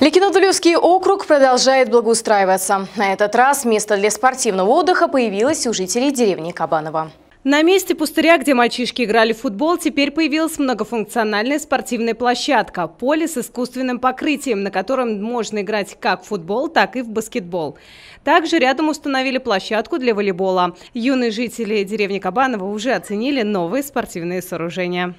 Ликино-Дулевский округ продолжает благоустраиваться. На этот раз место для спортивного отдыха появилось у жителей деревни Кабанова. На месте пустыря, где мальчишки играли в футбол, теперь появилась многофункциональная спортивная площадка. Поле с искусственным покрытием, на котором можно играть как в футбол, так и в баскетбол. Также рядом установили площадку для волейбола. Юные жители деревни Кабанова уже оценили новые спортивные сооружения.